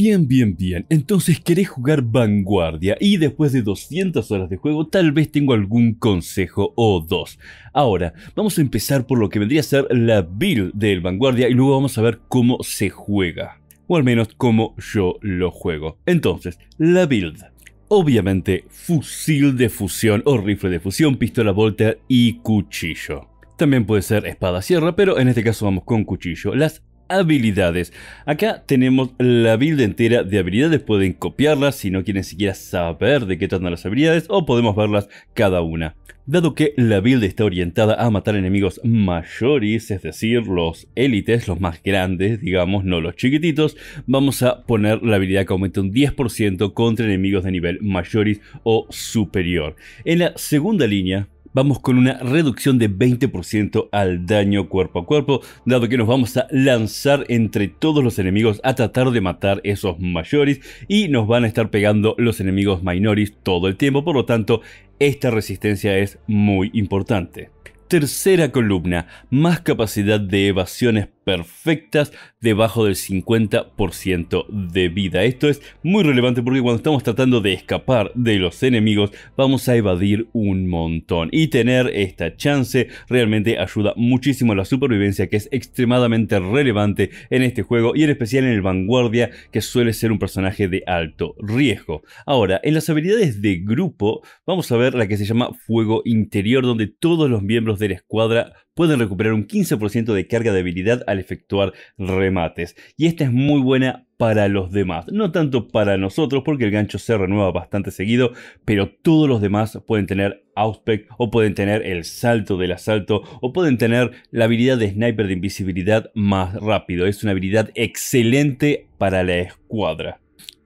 Bien, bien, bien. Entonces querés jugar Vanguardia y después de 200 horas de juego tal vez tengo algún consejo o dos. Ahora, vamos a empezar por lo que vendría a ser la build del Vanguardia y luego vamos a ver cómo se juega. O al menos cómo yo lo juego. Entonces, la build. Obviamente, fusil de fusión o rifle de fusión, pistola volta y cuchillo. También puede ser espada sierra, pero en este caso vamos con cuchillo. Las habilidades. Acá tenemos la build entera de habilidades, pueden copiarlas si no quieren siquiera saber de qué tratan las habilidades o podemos verlas cada una. Dado que la build está orientada a matar enemigos mayores, es decir, los élites, los más grandes, digamos, no los chiquititos, vamos a poner la habilidad que aumenta un 10% contra enemigos de nivel mayores o superior. En la segunda línea vamos con una reducción de 20% al daño cuerpo a cuerpo, dado que nos vamos a lanzar entre todos los enemigos a tratar de matar esos mayores y nos van a estar pegando los enemigos minoris todo el tiempo, por lo tanto esta resistencia es muy importante. Tercera columna, más capacidad de evasiones perfectas debajo del 50% de vida. Esto es muy relevante porque cuando estamos tratando de escapar de los enemigos vamos a evadir un montón y tener esta chance realmente ayuda muchísimo a la supervivencia que es extremadamente relevante en este juego y en especial en el Vanguardia que suele ser un personaje de alto riesgo. Ahora, en las habilidades de grupo vamos a ver la que se llama Fuego Interior donde todos los miembros de la escuadra pueden recuperar un 15% de carga de habilidad al efectuar remates. Y esta es muy buena para los demás, no tanto para nosotros porque el gancho se renueva bastante seguido, pero todos los demás pueden tener auspect o pueden tener el salto del asalto o pueden tener la habilidad de sniper de invisibilidad más rápido. Es una habilidad excelente para la escuadra.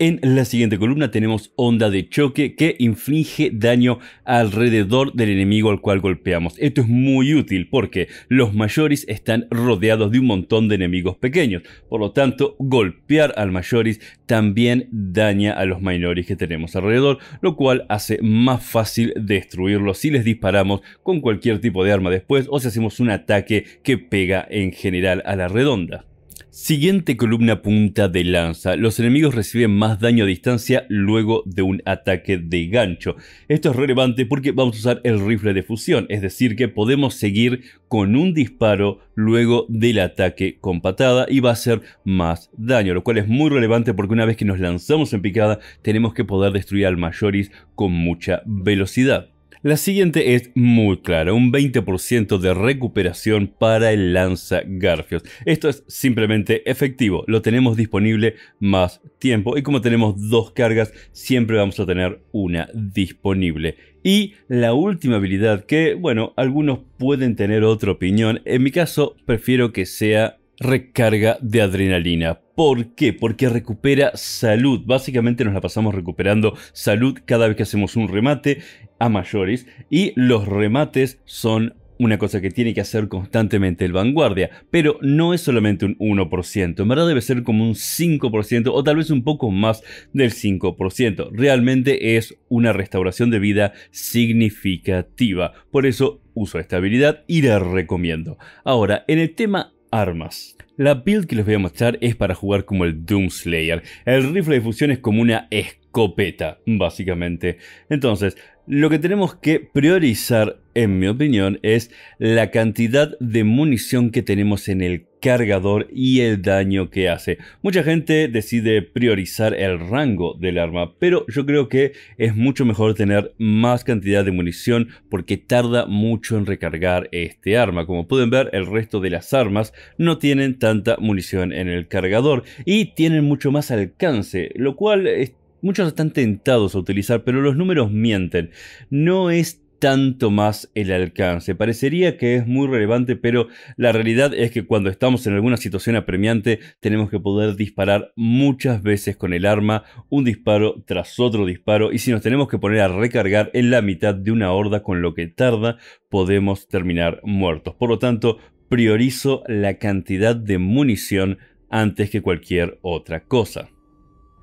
En la siguiente columna tenemos onda de choque que inflige daño alrededor del enemigo al cual golpeamos. Esto es muy útil porque los mayores están rodeados de un montón de enemigos pequeños. Por lo tanto, golpear al mayoris también daña a los minores que tenemos alrededor, lo cual hace más fácil destruirlos si les disparamos con cualquier tipo de arma después o si hacemos un ataque que pega en general a la redonda. Siguiente columna punta de lanza. Los enemigos reciben más daño a distancia luego de un ataque de gancho. Esto es relevante porque vamos a usar el rifle de fusión, es decir que podemos seguir con un disparo luego del ataque con patada y va a hacer más daño, lo cual es muy relevante porque una vez que nos lanzamos en picada tenemos que poder destruir al mayoris con mucha velocidad. La siguiente es muy clara, un 20% de recuperación para el lanza garfios. Esto es simplemente efectivo, lo tenemos disponible más tiempo y como tenemos dos cargas siempre vamos a tener una disponible. Y la última habilidad que, bueno, algunos pueden tener otra opinión, en mi caso prefiero que sea recarga de adrenalina. ¿Por qué? Porque recupera salud. Básicamente nos la pasamos recuperando salud cada vez que hacemos un remate a mayores y los remates son una cosa que tiene que hacer constantemente el vanguardia, pero no es solamente un 1%, en verdad debe ser como un 5% o tal vez un poco más del 5%. Realmente es una restauración de vida significativa, por eso uso esta habilidad y la recomiendo. Ahora, en el tema armas. La build que les voy a mostrar es para jugar como el Doomslayer. El rifle de fusión es como una escopeta, básicamente. Entonces, lo que tenemos que priorizar, en mi opinión, es la cantidad de munición que tenemos en el cargador y el daño que hace. Mucha gente decide priorizar el rango del arma, pero yo creo que es mucho mejor tener más cantidad de munición porque tarda mucho en recargar este arma. Como pueden ver, el resto de las armas no tienen tanta munición en el cargador y tienen mucho más alcance, lo cual es muchos están tentados a utilizar, pero los números mienten. No es tanto más el alcance. Parecería que es muy relevante, pero la realidad es que cuando estamos en alguna situación apremiante tenemos que poder disparar muchas veces con el arma, un disparo tras otro disparo, y si nos tenemos que poner a recargar en la mitad de una horda con lo que tarda, podemos terminar muertos. Por lo tanto, priorizo la cantidad de munición antes que cualquier otra cosa.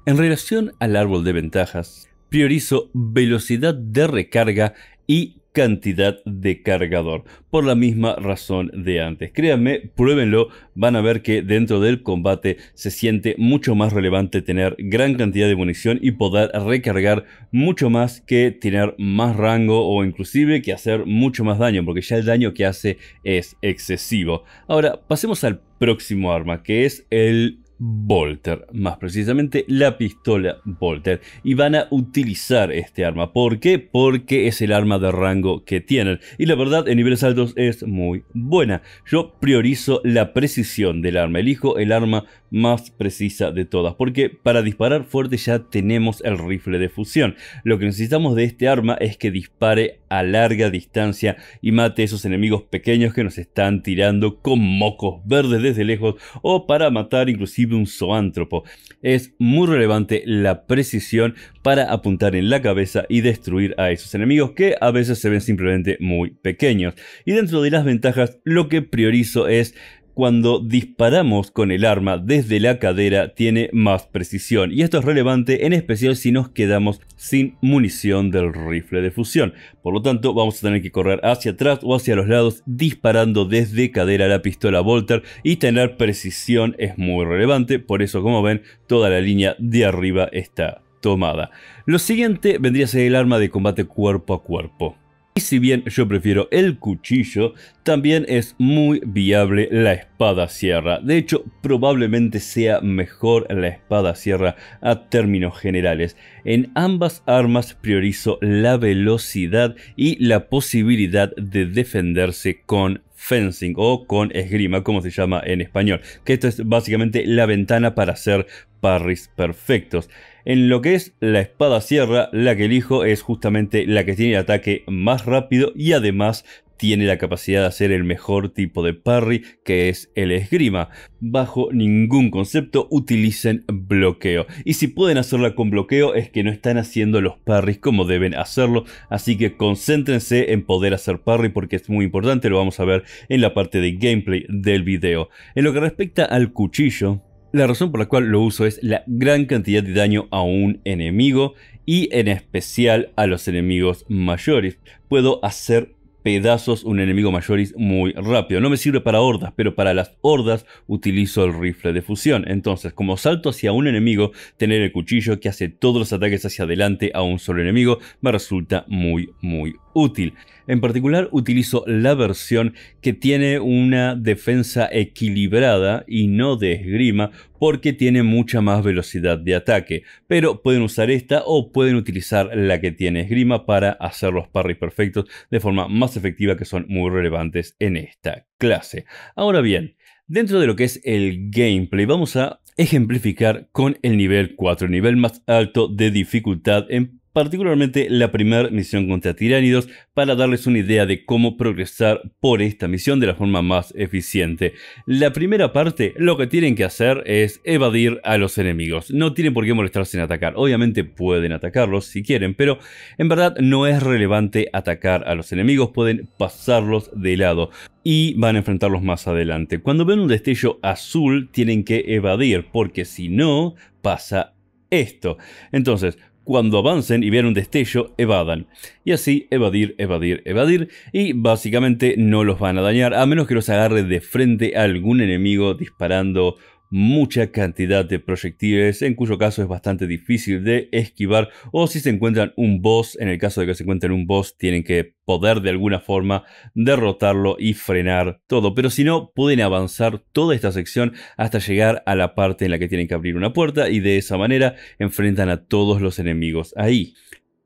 En relación al árbol de ventajas, priorizo velocidad de recarga y cantidad de cargador. Por la misma razón de antes. Créanme, pruébenlo, van a ver que dentro del combate se siente mucho más relevante tener gran cantidad de munición y poder recargar mucho más que tener más rango o inclusive que hacer mucho más daño, porque ya el daño que hace es excesivo. Ahora, pasemos al próximo arma, que es el Volter, más precisamente la pistola Volter. Y van a utilizar este arma. ¿Por qué? Porque es el arma de rango que tienen. Y la verdad, en niveles altos es muy buena. Yo priorizo la precisión del arma. Elijo el arma más precisa de todas. Porque para disparar fuerte ya tenemos el rifle de fusión. Lo que necesitamos de este arma es que dispare a larga distancia y mate esos enemigos pequeños que nos están tirando con mocos verdes desde lejos. O para matar inclusive un zoántropo. Es muy relevante la precisión para apuntar en la cabeza y destruir a esos enemigos que a veces se ven simplemente muy pequeños. Y dentro de las ventajas, lo que priorizo es cuando disparamos con el arma desde la cadera tiene más precisión y esto es relevante en especial si nos quedamos sin munición del rifle de fusión. Por lo tanto vamos a tener que correr hacia atrás o hacia los lados disparando desde cadera la pistola Volter y tener precisión es muy relevante, por eso como ven toda la línea de arriba está tomada. Lo siguiente vendría a ser el arma de combate cuerpo a cuerpo. Y si bien yo prefiero el cuchillo, también es muy viable la espada sierra. De hecho, probablemente sea mejor la espada sierra a términos generales. En ambas armas priorizo la velocidad y la posibilidad de defenderse con fencing o con esgrima, como se llama en español. Que esto es básicamente la ventana para hacer parries perfectos. En lo que es la espada sierra, la que elijo es justamente la que tiene el ataque más rápido y además tiene la capacidad de hacer el mejor tipo de parry que es el esgrima. Bajo ningún concepto utilicen bloqueo. Y si pueden hacerla con bloqueo es que no están haciendo los parries como deben hacerlo. Así que concéntrense en poder hacer parry porque es muy importante. Lo vamos a ver en la parte de gameplay del video. En lo que respecta al cuchillo, la razón por la cual lo uso es la gran cantidad de daño a un enemigo y en especial a los enemigos mayores. Puedo hacer pedazos un enemigo mayoris muy rápido. No me sirve para hordas, pero para las hordas utilizo el rifle de fusión. Entonces, como salto hacia un enemigo, tener el cuchillo que hace todos los ataques hacia adelante a un solo enemigo me resulta muy, muy útil. En particular utilizo la versión que tiene una defensa equilibrada y no de esgrima porque tiene mucha más velocidad de ataque, pero pueden usar esta o pueden utilizar la que tiene esgrima para hacer los parries perfectos de forma más efectiva que son muy relevantes en esta clase. Ahora bien, Dentro de lo que es el gameplay, vamos a ejemplificar con el nivel 4, nivel más alto de dificultad en particularmente la primera misión contra tiránidos, para darles una idea de cómo progresar por esta misión de la forma más eficiente. La primera parte, lo que tienen que hacer es evadir a los enemigos. No tienen por qué molestarse en atacar. Obviamente pueden atacarlos si quieren, pero en verdad no es relevante atacar a los enemigos. Pueden pasarlos de lado y van a enfrentarlos más adelante. Cuando ven un destello azul tienen que evadir porque si no pasa esto. Entonces, cuando avancen y vean un destello, evadan. Y así evadir, evadir, evadir. Y básicamente no los van a dañar, a menos que los agarre de frente a algún enemigo disparando mucha cantidad de proyectiles, en cuyo caso es bastante difícil de esquivar, o si se encuentran un boss, en el caso de que se encuentren un boss, tienen que poder de alguna forma derrotarlo y frenar todo, pero si no, pueden avanzar toda esta sección hasta llegar a la parte en la que tienen que abrir una puerta y de esa manera enfrentan a todos los enemigos ahí.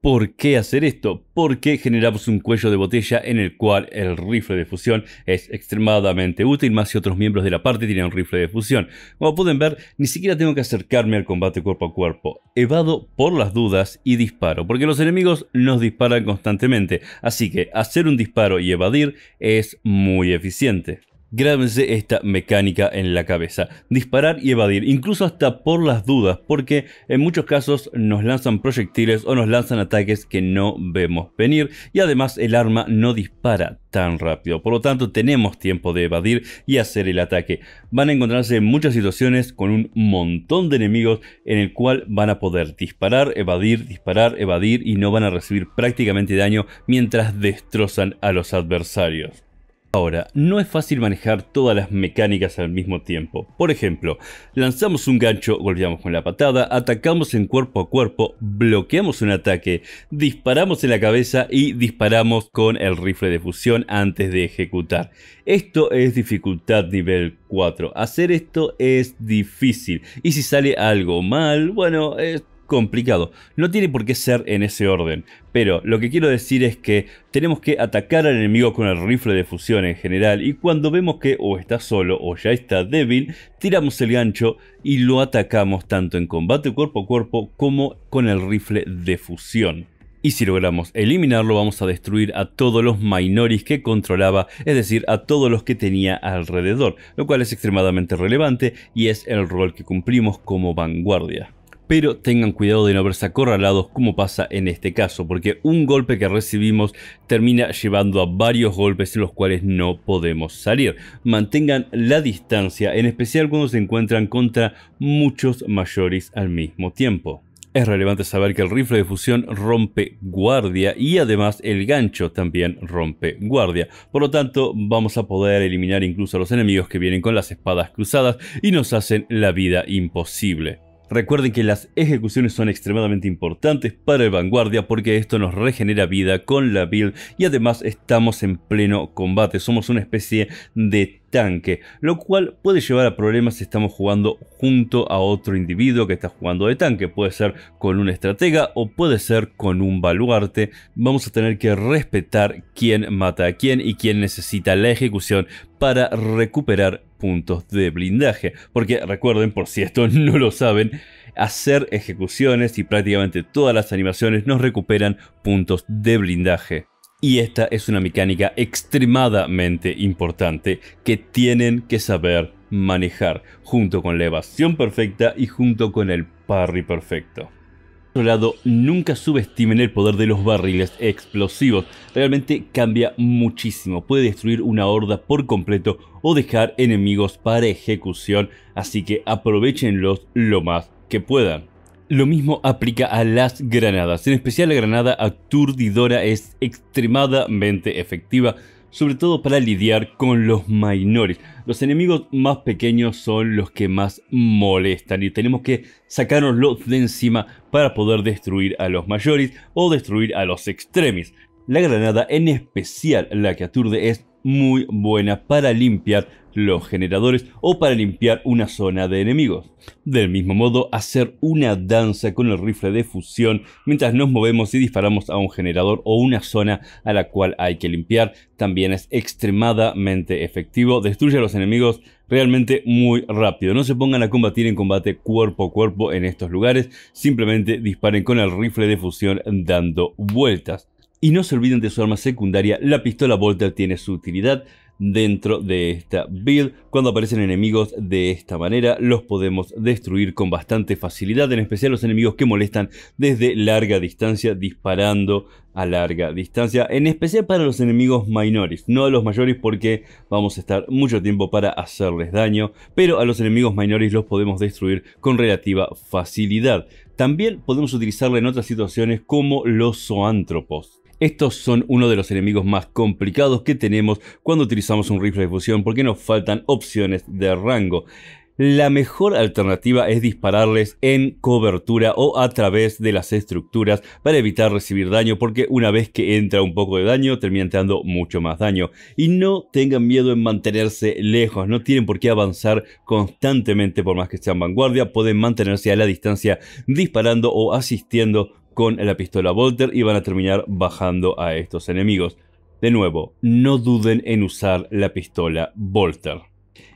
¿Por qué hacer esto? Porque generamos un cuello de botella en el cual el rifle de fusión es extremadamente útil, más si otros miembros de la parte tienen un rifle de fusión. Como pueden ver, ni siquiera tengo que acercarme al combate cuerpo a cuerpo. Evado por las dudas y disparo, porque los enemigos nos disparan constantemente. Así que hacer un disparo y evadir es muy eficiente. Grábense esta mecánica en la cabeza. Disparar y evadir, incluso hasta por las dudas, porque en muchos casos nos lanzan proyectiles o nos lanzan ataques que no vemos venir y además el arma no dispara tan rápido. Por lo tanto, tenemos tiempo de evadir y hacer el ataque. Van a encontrarse en muchas situaciones con un montón de enemigos en el cual van a poder disparar, evadir, disparar, evadir y no van a recibir prácticamente daño mientras destrozan a los adversarios. Ahora, no es fácil manejar todas las mecánicas al mismo tiempo. Por ejemplo, lanzamos un gancho, golpeamos con la patada, atacamos en cuerpo a cuerpo, bloqueamos un ataque, disparamos en la cabeza y disparamos con el rifle de fusión antes de ejecutar. Esto es dificultad nivel 4. Hacer esto es difícil y si sale algo mal, bueno, es complicado. No tiene por qué ser en ese orden, pero lo que quiero decir es que tenemos que atacar al enemigo con el rifle de fusión en general y cuando vemos que o está solo o ya está débil, tiramos el gancho y lo atacamos tanto en combate cuerpo a cuerpo como con el rifle de fusión. Y si logramos eliminarlo vamos a destruir a todos los minoris que controlaba, es decir, a todos los que tenía alrededor, lo cual es extremadamente relevante y es el rol que cumplimos como vanguardia pero tengan cuidado de no verse acorralados como pasa en este caso, porque un golpe que recibimos termina llevando a varios golpes en los cuales no podemos salir. Mantengan la distancia, en especial cuando se encuentran contra muchos mayores al mismo tiempo. Es relevante saber que el rifle de fusión rompe guardia y además el gancho también rompe guardia. Por lo tanto, vamos a poder eliminar incluso a los enemigos que vienen con las espadas cruzadas y nos hacen la vida imposible. Recuerden que las ejecuciones son extremadamente importantes para el Vanguardia porque esto nos regenera vida con la build y además estamos en pleno combate. Somos una especie de tanque, lo cual puede llevar a problemas si estamos jugando junto a otro individuo que está jugando de tanque, puede ser con un estratega o puede ser con un baluarte, vamos a tener que respetar quién mata a quién y quién necesita la ejecución para recuperar puntos de blindaje, porque recuerden por si esto no lo saben, hacer ejecuciones y prácticamente todas las animaciones nos recuperan puntos de blindaje. Y esta es una mecánica extremadamente importante que tienen que saber manejar, junto con la evasión perfecta y junto con el parry perfecto. Por otro lado, nunca subestimen el poder de los barriles explosivos. Realmente cambia muchísimo. Puede destruir una horda por completo o dejar enemigos para ejecución, así que aprovechenlos lo más que puedan. Lo mismo aplica a las granadas, en especial la granada aturdidora es extremadamente efectiva, sobre todo para lidiar con los menores. Los enemigos más pequeños son los que más molestan y tenemos que sacárnoslos de encima para poder destruir a los mayores o destruir a los extremis. La granada, en especial la que aturde, es muy buena para limpiar los generadores o para limpiar una zona de enemigos. Del mismo modo, hacer una danza con el rifle de fusión mientras nos movemos y disparamos a un generador o una zona a la cual hay que limpiar también es extremadamente efectivo, destruye a los enemigos realmente muy rápido. No se pongan a combatir en combate cuerpo a cuerpo en estos lugares, simplemente disparen con el rifle de fusión dando vueltas. Y no se olviden de su arma secundaria, la pistola Volta tiene su utilidad dentro de esta build. Cuando aparecen enemigos de esta manera los podemos destruir con bastante facilidad, en especial los enemigos que molestan desde larga distancia disparando a larga distancia, en especial para los enemigos menores, no a los mayores porque vamos a estar mucho tiempo para hacerles daño, pero a los enemigos menores los podemos destruir con relativa facilidad. También podemos utilizarla en otras situaciones como los zoántropos estos son uno de los enemigos más complicados que tenemos cuando utilizamos un rifle de fusión porque nos faltan opciones de rango. La mejor alternativa es dispararles en cobertura o a través de las estructuras para evitar recibir daño porque una vez que entra un poco de daño termina dando mucho más daño. Y no tengan miedo en mantenerse lejos, no tienen por qué avanzar constantemente por más que sean vanguardia, pueden mantenerse a la distancia disparando o asistiendo con la pistola Volter y van a terminar bajando a estos enemigos. De nuevo, no duden en usar la pistola Volter.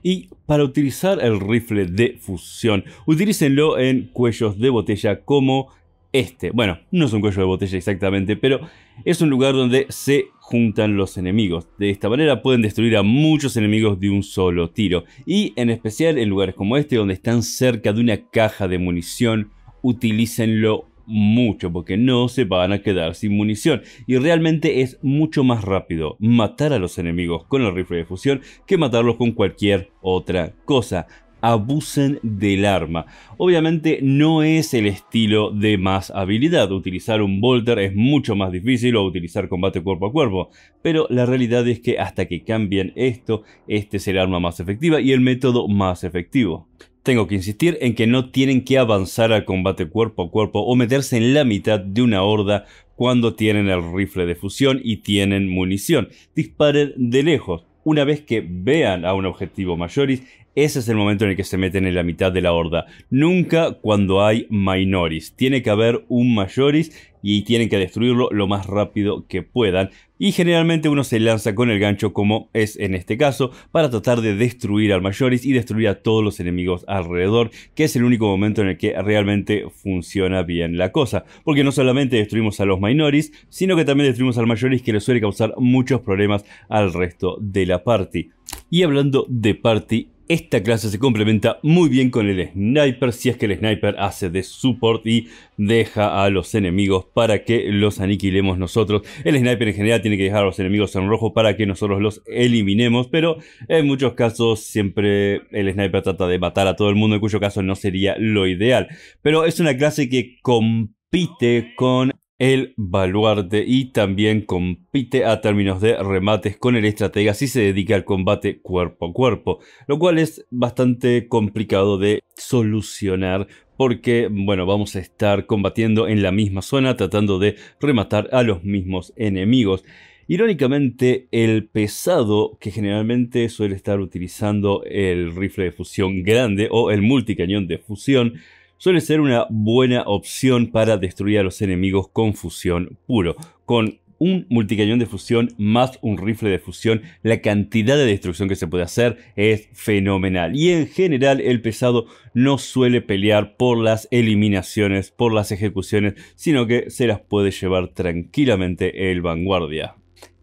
Y para utilizar el rifle de fusión, utilícenlo en cuellos de botella como este. Bueno, no es un cuello de botella exactamente, pero es un lugar donde se juntan los enemigos. De esta manera pueden destruir a muchos enemigos de un solo tiro. Y en especial en lugares como este, donde están cerca de una caja de munición, utilícenlo mucho porque no se van a quedar sin munición y realmente es mucho más rápido matar a los enemigos con el rifle de fusión que matarlos con cualquier otra cosa abusen del arma. Obviamente no es el estilo de más habilidad, utilizar un bolter es mucho más difícil o utilizar combate cuerpo a cuerpo, pero la realidad es que hasta que cambien esto, este es el arma más efectiva y el método más efectivo. Tengo que insistir en que no tienen que avanzar al combate cuerpo a cuerpo o meterse en la mitad de una horda cuando tienen el rifle de fusión y tienen munición. Disparen de lejos. Una vez que vean a un objetivo mayoris, ese es el momento en el que se meten en la mitad de la horda. Nunca cuando hay minoris. Tiene que haber un mayoris y tienen que destruirlo lo más rápido que puedan. Y generalmente uno se lanza con el gancho como es en este caso para tratar de destruir al mayoris y destruir a todos los enemigos alrededor, que es el único momento en el que realmente funciona bien la cosa. Porque no solamente destruimos a los minoris, sino que también destruimos al mayoris que le suele causar muchos problemas al resto de la party. Y hablando de party, esta clase se complementa muy bien con el sniper si es que el sniper hace de support y deja a los enemigos para que los aniquilemos nosotros. El sniper en general tiene que dejar a los enemigos en rojo para que nosotros los eliminemos, pero en muchos casos siempre el sniper trata de matar a todo el mundo, en cuyo caso no sería lo ideal. Pero es una clase que compite con el baluarte y también compite a términos de remates con el estratega si se dedica al combate cuerpo a cuerpo, lo cual es bastante complicado de solucionar porque, bueno, vamos a estar combatiendo en la misma zona tratando de rematar a los mismos enemigos. Irónicamente, el pesado, que generalmente suele estar utilizando el rifle de fusión grande o el multicañón de fusión, suele ser una buena opción para destruir a los enemigos con fusión puro. Con un multicañón de fusión más un rifle de fusión, la cantidad de destrucción que se puede hacer es fenomenal. Y en general el pesado no suele pelear por las eliminaciones, por las ejecuciones, sino que se las puede llevar tranquilamente el vanguardia.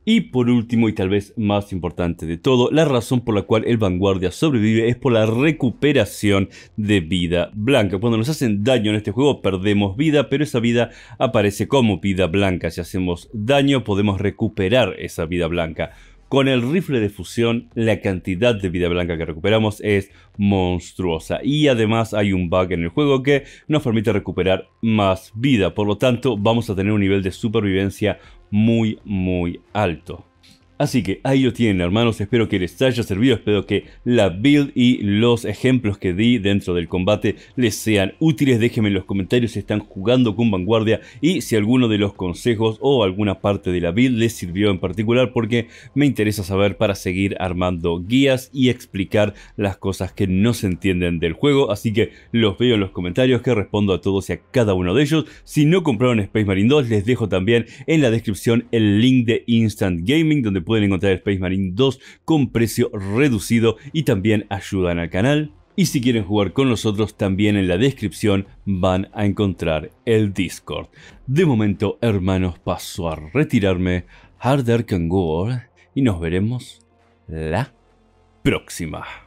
Y por último, y tal vez más importante de todo, la razón por la cual el vanguardia sobrevive es por la recuperación de vida blanca. Cuando nos hacen daño en este juego perdemos vida, pero esa vida aparece como vida blanca. Si hacemos daño podemos recuperar esa vida blanca. Con el rifle de fusión, la cantidad de vida blanca que recuperamos es monstruosa. Y además hay un bug en el juego que nos permite recuperar más vida. Por lo tanto, vamos a tener un nivel de supervivencia muy, muy alto. Así que ahí lo tienen hermanos, espero que les haya servido, espero que la build y los ejemplos que di dentro del combate les sean útiles, déjenme en los comentarios si están jugando con vanguardia y si alguno de los consejos o alguna parte de la build les sirvió en particular porque me interesa saber para seguir armando guías y explicar las cosas que no se entienden del juego, así que los veo en los comentarios que respondo a todos y a cada uno de ellos, si no compraron Space Marine 2 les dejo también en la descripción el link de Instant Gaming donde pueden encontrar Space Marine 2 con precio reducido y también ayudan al canal. Y si quieren jugar con nosotros, también en la descripción van a encontrar el Discord. De momento, hermanos, paso a retirarme. Harder can go, y nos veremos la próxima.